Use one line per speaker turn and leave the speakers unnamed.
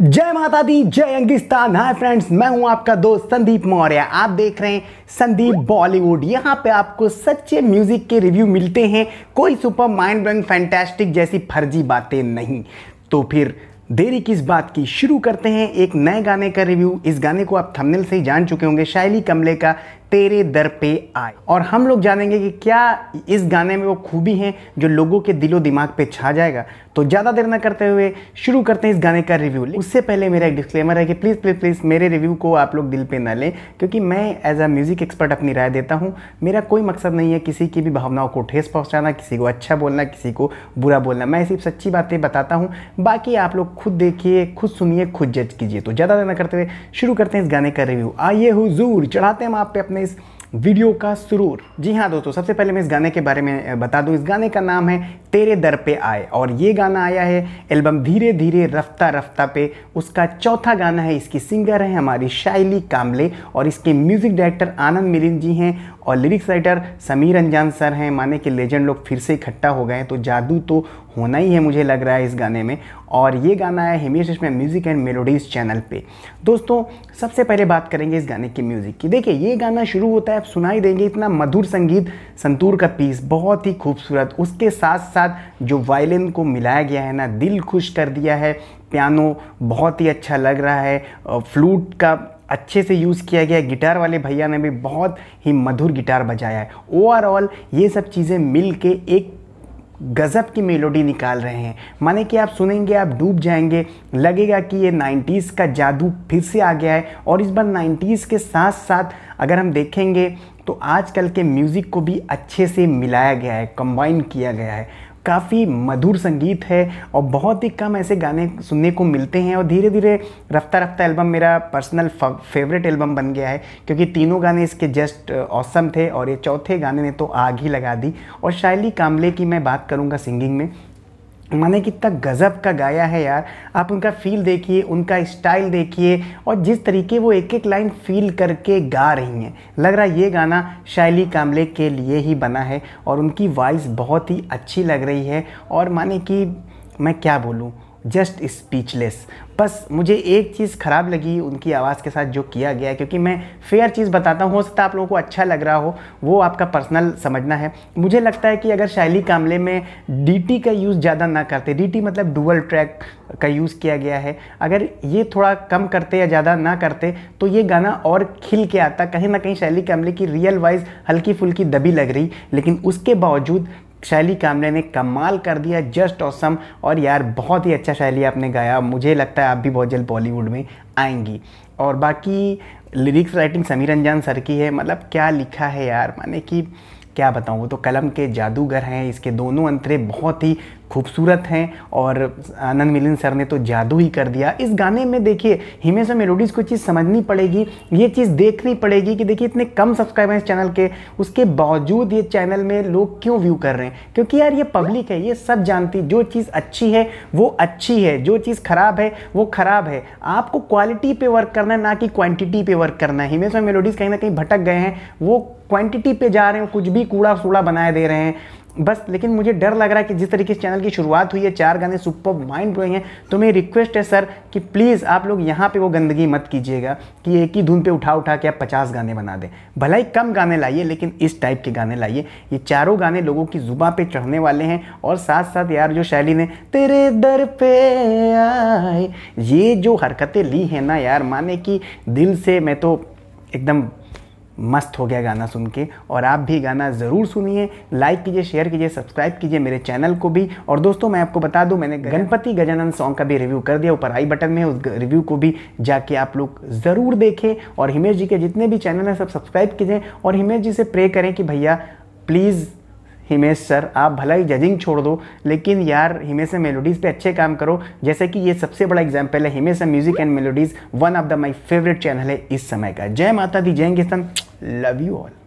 जय माता दी जय अंगिस्तान हाय फ्रेंड्स मैं हूं आपका दोस्त संदीप मौर्य आप देख रहे हैं संदीप बॉलीवुड यहां पे आपको सच्चे म्यूजिक के रिव्यू मिलते हैं कोई सुपर माइंड ब्रंग फैंटेस्टिक जैसी फर्जी बातें नहीं तो फिर देरी किस बात की शुरू करते हैं एक नए गाने का रिव्यू इस गाने को आप थंबनेल से ही जान चुके होंगे शायली कमले का तेरे दर पे आए और हम लोग जानेंगे कि क्या इस गाने में वो खूबी हैं जो लोगों के दिलो दिमाग पे छा जाएगा तो ज़्यादा देर ना करते हुए शुरू करते हैं इस गाने का रिव्यू उससे पहले मेरा एक डिस्क्लेमर है कि प्लीज़ प्लीज़ प्लीज़ मेरे रिव्यू को आप लोग दिल पे ना लें क्योंकि मैं एज अ म्यूज़िक एक्सपर्ट अपनी राय देता हूँ मेरा कोई मकसद नहीं है किसी की भी भावनाओं को ठेस पहुँचाना किसी को अच्छा बोलना किसी को बुरा बोलना मैं सिर्फ सच्ची बातें बताता हूँ बाकी आप लोग खुद देखिए खुद सुनिए खुद जज कीजिए तो ज़्यादा देर ना करते हुए शुरू करते हैं इस गाने का रिव्यू आइए हुजूर चढ़ाते हैं हम आप पे अपने में इस वीडियो का सुरूर जी हाँ दोस्तों सबसे पहले मैं इस गाने के बारे में बता दूं इस गाने का नाम है तेरे दर पे आए और ये गाना आया है एल्बम धीरे धीरे रफ्ता रफ्ता पे उसका चौथा गाना है इसकी सिंगर है हमारी शायली कामले और इसके म्यूज़िक डायरेक्टर आनंद मिलिंद जी हैं और लिरिक्स राइटर समीर अंजान सर हैं माने कि लेजेंड लोग फिर से इकट्ठा हो गए हैं तो जादू तो होना ही है मुझे लग रहा है इस गाने में और ये गाना है Himesh Reshammiya music and melodies channel पे दोस्तों सबसे पहले बात करेंगे इस गाने की म्यूज़िक की देखिए ये गाना शुरू होता है आप सुनाई देंगे इतना मधुर संगीत संतूर का पीस बहुत ही खूबसूरत उसके साथ साथ जो वायलिन को मिलाया गया है ना दिल खुश कर दिया है पियानो बहुत ही अच्छा लग रहा है फ्लूट का अच्छे से यूज़ किया गया है गिटार वाले भैया ने भी बहुत ही मधुर गिटार बजाया है ओवरऑल ये सब चीज़ें मिल के एक गज़ब की मेलोडी निकाल रहे हैं माने कि आप सुनेंगे आप डूब जाएंगे लगेगा कि ये 90s का जादू फिर से आ गया है और इस बार 90s के साथ साथ अगर हम देखेंगे तो आजकल के म्यूज़िक को भी अच्छे से मिलाया गया है कंबाइन किया गया है काफ़ी मधुर संगीत है और बहुत ही कम ऐसे गाने सुनने को मिलते हैं और धीरे धीरे रफ्ता रफ्ता एल्बम मेरा पर्सनल फेवरेट एल्बम बन गया है क्योंकि तीनों गाने इसके जस्ट औसम थे और ये चौथे गाने ने तो आग ही लगा दी और शायली कामले की मैं बात करूँगा सिंगिंग में माने कितना गज़ब का गाया है यार आप उनका फील देखिए उनका स्टाइल देखिए और जिस तरीके वो एक एक लाइन फील करके गा रही हैं लग रहा है ये गाना शायली कामले के लिए ही बना है और उनकी वॉइस बहुत ही अच्छी लग रही है और माने कि मैं क्या बोलूँ जस्ट स्पीचलेस बस मुझे एक चीज़ ख़राब लगी उनकी आवाज़ के साथ जो किया गया क्योंकि मैं फेयर चीज़ बताता हूँ हो सकता है आप लोगों को अच्छा लग रहा हो वो आपका पर्सनल समझना है मुझे लगता है कि अगर शैली कामले में डी का यूज़ ज़्यादा ना करते डी मतलब डुअल ट्रैक का यूज़ किया गया है अगर ये थोड़ा कम करते या ज़्यादा ना करते तो ये गाना और खिल के आता कहीं ना कहीं शैली कामले की रियल वाइज हल्की फुल्की दबी लग रही लेकिन उसके बावजूद शैली कामले ने कमाल कर दिया जस्ट सम और यार बहुत ही अच्छा शैली आपने गाया मुझे लगता है आप भी बहुत जल्द बॉलीवुड में आएंगी और बाकी लिरिक्स राइटिंग समीर अंजान सर की है मतलब क्या लिखा है यार माने कि क्या बताऊँ वो तो कलम के जादूगर हैं इसके दोनों अंतरे बहुत ही खूबसूरत हैं और आनंद मिलिन सर ने तो जादू ही कर दिया इस गाने में देखिए हिमेशा मेलोडीज़ को चीज़ समझनी पड़ेगी ये चीज़ देखनी पड़ेगी कि देखिए इतने कम सब्सक्राइबर हैं इस चैनल के उसके बावजूद ये चैनल में लोग क्यों व्यू कर रहे हैं क्योंकि यार ये पब्लिक है ये सब जानती जो चीज़ अच्छी है वो अच्छी है जो चीज़ ख़राब है वो ख़राब है आपको क्वालिटी पर वर्क करना है ना कि क्वान्टिटी पर वर्क करना है हिमेशा मेलोडीज़ कहीं ना कहीं भटक गए हैं वो क्वांटिटी पे जा रहे हैं कुछ भी कूड़ा सूड़ा बनाए दे रहे हैं बस लेकिन मुझे डर लग रहा है कि जिस तरीके से चैनल की शुरुआत हुई है चार गाने सुपर माइंड ब्लोइंग है तो मेरी रिक्वेस्ट है सर कि प्लीज़ आप लोग यहाँ पे वो गंदगी मत कीजिएगा कि एक ही धुन पे उठा उठा के आप पचास गाने बना दें भला ही कम गाने लाइए लेकिन इस टाइप के गाने लाइए ये चारों गाने लोगों की जुबा पे चढ़ने वाले हैं और साथ साथ यार जो शैली ने तेरे दर पे आए ये जो हरकतें ली हैं ना यार माने कि दिल से मैं तो एकदम मस्त हो गया गाना सुन के और आप भी गाना ज़रूर सुनिए लाइक कीजिए शेयर कीजिए सब्सक्राइब कीजिए मेरे चैनल को भी और दोस्तों मैं आपको बता दूं मैंने गणपति गजानन सॉन्ग का भी रिव्यू कर दिया ऊपर आई बटन में उस रिव्यू को भी जाके आप लोग ज़रूर देखें और हिमेश जी के जितने भी चैनल हैं सब सब्सक्राइब कीजिए और हिमेश जी से प्रे करें कि भैया प्लीज़ हिमेश सर आप भला ही जजिंग छोड़ दो लेकिन यार हिमेश मेलोडीज़ पे अच्छे काम करो जैसे कि ये सबसे बड़ा एग्जाम्पल है Himesh music and melodies one of the my favourite channel है इस समय का जय माता दी जय किस्तन लव यू ऑल